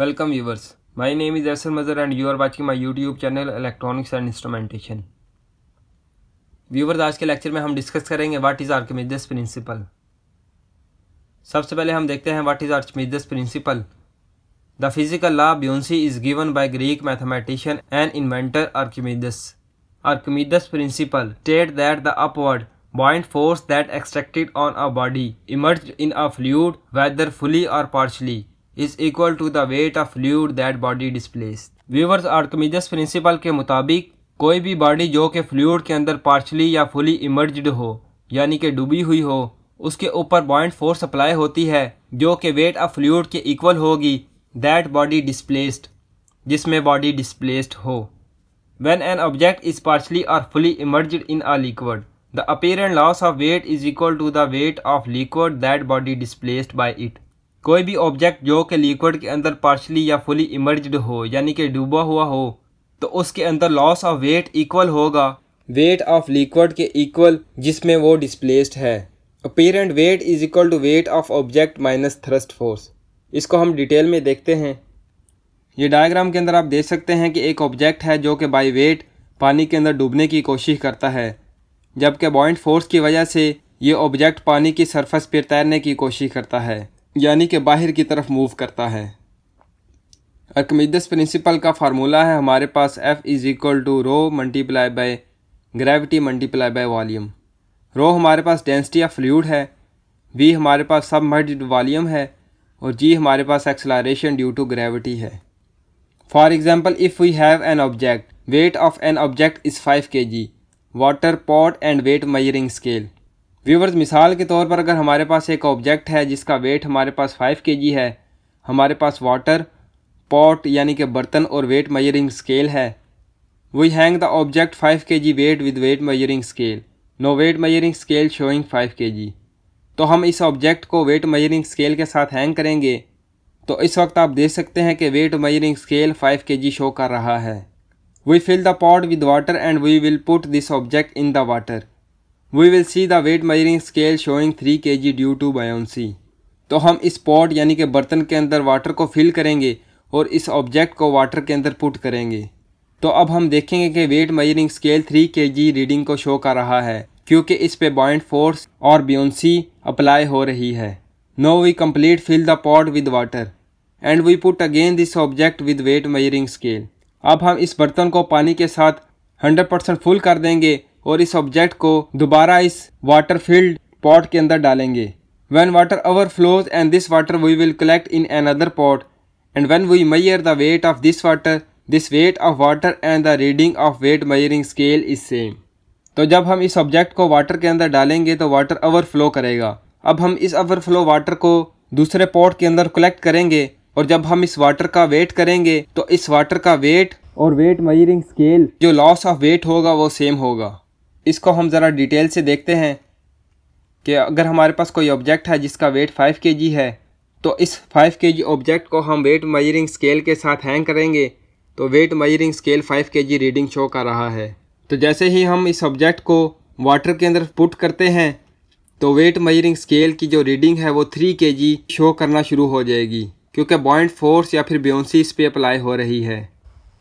welcome viewers my name is Asar Mazhar and you are watching my YouTube channel electronics and instrumentation viewers आज के lecture में हम discuss करेंगे what is Archimedes principal सबसे पहले हम देखते हैं what is Archimedes principle the physical law buoyancy is given by Greek mathematician and inventor Archimedes Archimedes principle state that the upward buoyant force that extracted on a body immerse in a fluid whether fully और partially is equal to the weight of fluid that body displace viewers Archimedes principle के मुताबिक कोई भी body जो कि fluid के अंदर partially या फुली इमर्ज हो यानी कि डूबी हुई हो उसके ऊपर बॉइंट फोर्स अप्लाई होती है जो कि वेट ऑफ फ्लूड के इक्वल होगी दैट बॉडी डिस्प्लेस्ड जिसमें बॉडी डिस्प्लेस्ड हो when an object is partially और fully immersed in a liquid the apparent loss of weight is equal to the weight of liquid that body displaced by it कोई भी object जो कि liquid के अंदर partially या fully emerge हो यानी कि डूबा हुआ हो तो उसके अंदर लॉस ऑफ वेट इक्वल होगा वेट ऑफ लिक्विड के इक्वल जिसमें वो डिस्प्लेस्ड है apparent weight is equal to weight of object minus thrust force इसको हम डिटेल में देखते हैं ये डायग्राम के अंदर आप देख सकते हैं कि एक ऑब्जेक्ट है जो कि बाई वेट पानी के अंदर डूबने की कोशिश करता है जबकि बॉइंट फोर्स की वजह से ये ऑब्जेक्ट पानी की सरफेस पर तैरने की कोशिश करता है यानी कि बाहर की तरफ मूव करता है अर्कमिदस प्रिंसिपल का फार्मूला है हमारे पास F is equal to rho multiply by gravity multiply by volume rho हमारे पास डेंसिटी ऑफ फ्लूड है वी हमारे पास सब मर्ज वॉल्यूम है और जी हमारे पास एक्सलारेशन ड्यू टू ग्रेविटी है for example if we have an object weight of an object is five K G water pot and weight measuring scale viewers मिसाल के तौर पर अगर हमारे पास एक ऑब्जेक्ट है जिसका वेट हमारे पास फाइव के जी है हमारे पास वाटर पॉट यानी कि बर्तन और वेट मेजरिंग स्केल है we hang the object five K G weight with weight measuring scale now weight measuring scale showing five K G तो हम इस ऑब्जेक्ट को वेट मेजरिंग स्केल के साथ हैंग करेंगे तो इस वक्त आप देख सकते हैं कि wait measuring scale five K जी शो कर रहा है we fill the pot with water and we will put this object in the water we will see the weight measuring scale showing three K G due to buoyancy तो हम इस pot यानी कि बर्तन के अंदर वाटर को fill करेंगे और इस ऑब्जेक्ट को वाटर के अंदर पुट करेंगे तो अब हम देखेंगे कि wait measuring scale three K जी रीडिंग को शो कर रहा है क्योंकि इस पे बॉइंट फोर्स और बियोन्सी अप्लाई हो रही है now we complete fill the pot with water and we put again this object with weight measuring scale अब हम इस बर्तन को पानी के साथ 100% फुल कर देंगे और इस ऑब्जेक्ट को दोबारा इस वाटर फील्ड पॉट के अंदर डालेंगे when water overflows and this water we will collect in another pot and when we measure the weight of this water this weight of water and the reading of weight measuring scale is same तो जब हम इस object को water के अंदर डालेंगे तो water overflow करेगा अब हम इस ओवरफ्लो वाटर को दूसरे पॉट के अंदर कलेक्ट करेंगे और जब हम इस वाटर का वेट करेंगे तो इस वाटर का वेट और वेट मयरिंग स्केल जो लॉस ऑफ वेट होगा वो सेम होगा इसको हम ज़रा डिटेल से देखते हैं कि अगर हमारे पास कोई ऑब्जेक्ट है जिसका वेट फाइव के जी है तो इस फाइव के जी ऑब्जेक्ट को हम वेट मयरिंग स्केल के साथ हैंग करेंगे तो wait measuring scale five K जी रीडिंग शो कर रहा है तो जैसे ही हम इस ऑब्जेक्ट को वाटर के अंदर पुट करते हैं तो वेट मयरिंग स्केल की जो रीडिंग है वो थ्री के जी शो करना शुरू हो जाएगी क्योंकि बॉइंट फोर्स या फिर बेउंसी इस पर अप्लाई हो रही है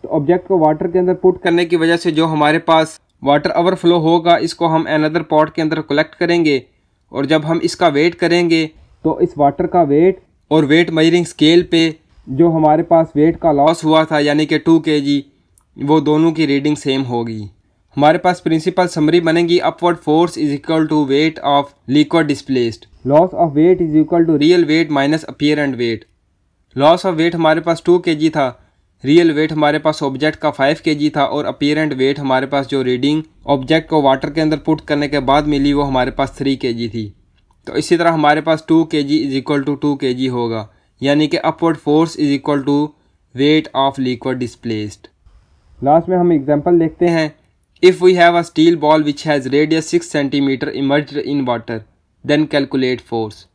तो ऑब्जेक्ट को वाटर के अंदर पुट करने की वजह से जो हमारे पास वाटर ओवरफ्लो होगा इसको हम अनदर पॉट के अंदर कलेक्ट करेंगे और जब हम इसका वेट करेंगे तो इस वाटर का वेट और वेट मजरिंग स्केल पे जो हमारे पास वेट का लॉस हुआ था यानी कि टू के जी वो दोनों की रीडिंग सेम होगी हमारे पास प्रिंसिपल समरी बनेगी upward force is equal to weight of liquid displaced loss of weight is equal to real weight minus apparent weight loss of weight हमारे पास टू के जी था रियल वेट हमारे पास object का five K जी था और अपीयरेंट wait हमारे पास जो reading object को वाटर के अंदर पुट करने के बाद मिली वो हमारे पास थ्री के जी थी तो इसी तरह हमारे पास two K G is equal to two K G होगा यानी कि upward force is equal to weight of liquid displaced last में हम एग्जाम्पल देखते हैं if we have a steel ball which has radius six centimeter immerse in water then calculate force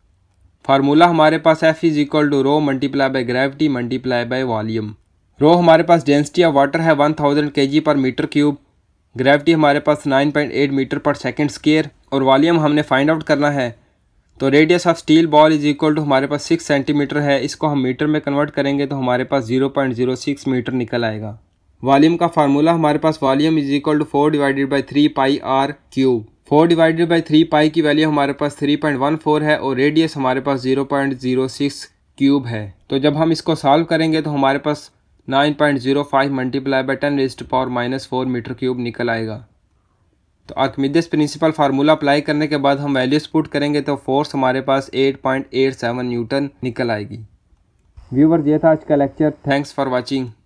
formula हमारे पास F is equal to rho multiply by gravity multiply by volume rho हमारे पास density of water है one thousand के जी पर meter cube gravity हमारे पास nine point eight meter पर सेकेंड स्केयर और वॉल्यूम हमने फाइंड आउट करना है तो radius of steel ball is equal to हमारे पास सिक्स सेंटीमीटर है इसको हम मीटर में कन्वर्ट करेंगे तो हमारे पास zero point zero six meter निकल आएगा वॉल्यूम का फार्मूला हमारे पास volume is equal to four divided by three pi R cube four divided by three pi की वैल्यू हमारे पास थ्री पॉइंट वन फोर है और रेडियस हमारे पास zero point zero six cube है तो जब हम इसको सॉल्व करेंगे तो हमारे पास nine point zero five multiply by ten raise power minus four meter cube निकल आएगा तो आकमिदस प्रिंसिपल फार्मूला अप्लाई करने के बाद हम वैल्यूज पुट करेंगे तो फोर्स हमारे पास eight eight point seven newton निकल आएगी व्यूवर ये था आज का लेक्चर थैंक्स फॉर वॉचिंग